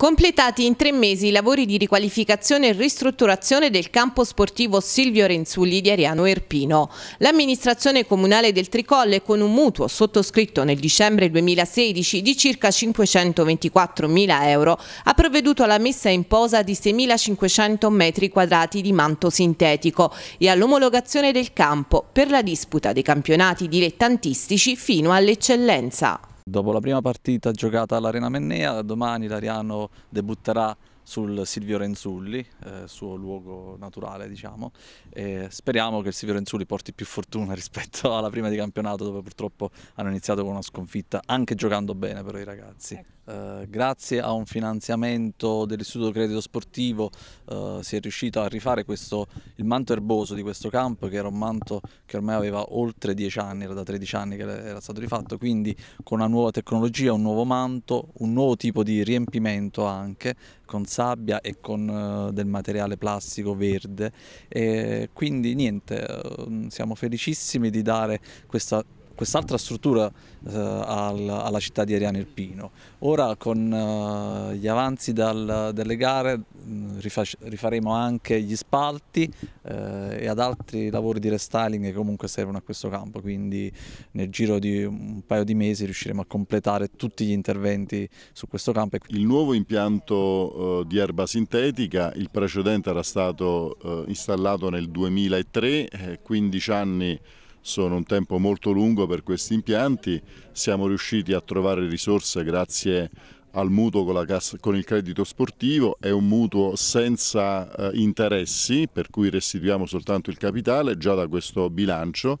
Completati in tre mesi i lavori di riqualificazione e ristrutturazione del campo sportivo Silvio Renzulli di Ariano Erpino. L'amministrazione comunale del Tricolle con un mutuo sottoscritto nel dicembre 2016 di circa 524.000 euro ha provveduto alla messa in posa di 6.500 metri quadrati di manto sintetico e all'omologazione del campo per la disputa dei campionati dilettantistici fino all'eccellenza. Dopo la prima partita giocata all'Arena Mennea, domani l'Ariano debutterà sul Silvio Renzulli, eh, suo luogo naturale diciamo, e speriamo che il Silvio Renzulli porti più fortuna rispetto alla prima di campionato dove purtroppo hanno iniziato con una sconfitta, anche giocando bene però i ragazzi. Ecco. Eh, grazie a un finanziamento dell'Istituto Credito Sportivo eh, si è riuscito a rifare questo, il manto erboso di questo campo che era un manto che ormai aveva oltre 10 anni, era da 13 anni che era stato rifatto, quindi con una nuova tecnologia, un nuovo manto, un nuovo tipo di riempimento anche con sabbia e con eh, del materiale plastico verde e quindi niente, eh, siamo felicissimi di dare questa quest'altra struttura eh, alla città di Ariano Irpino. Ora con eh, gli avanzi dal, delle gare mm, rifaremo anche gli spalti eh, e ad altri lavori di restyling che comunque servono a questo campo, quindi nel giro di un paio di mesi riusciremo a completare tutti gli interventi su questo campo. Il nuovo impianto di erba sintetica, il precedente era stato installato nel 2003, 15 anni sono un tempo molto lungo per questi impianti, siamo riusciti a trovare risorse grazie al mutuo con, cassa, con il credito sportivo, è un mutuo senza eh, interessi per cui restituiamo soltanto il capitale già da questo bilancio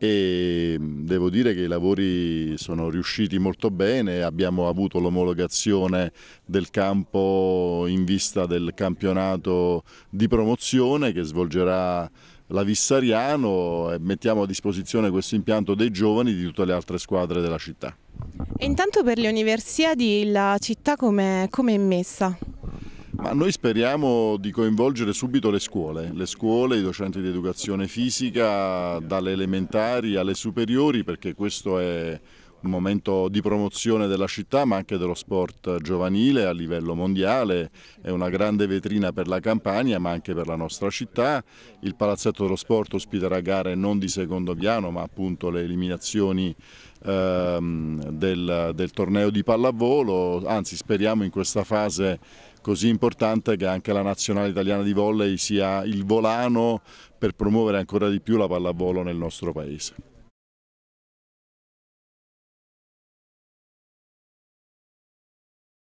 e mm, devo dire che i lavori sono riusciti molto bene, abbiamo avuto l'omologazione del campo in vista del campionato di promozione che svolgerà la Vissariano e mettiamo a disposizione questo impianto dei giovani di tutte le altre squadre della città. E intanto per le universiadi la città come è messa? Ma noi speriamo di coinvolgere subito le scuole, le scuole, i docenti di educazione fisica, dalle elementari alle superiori, perché questo è un momento di promozione della città ma anche dello sport giovanile a livello mondiale, è una grande vetrina per la Campania ma anche per la nostra città, il Palazzetto dello Sport ospiterà gare non di secondo piano ma appunto le eliminazioni ehm, del, del torneo di pallavolo, anzi speriamo in questa fase così importante che anche la nazionale italiana di volley sia il volano per promuovere ancora di più la pallavolo nel nostro paese.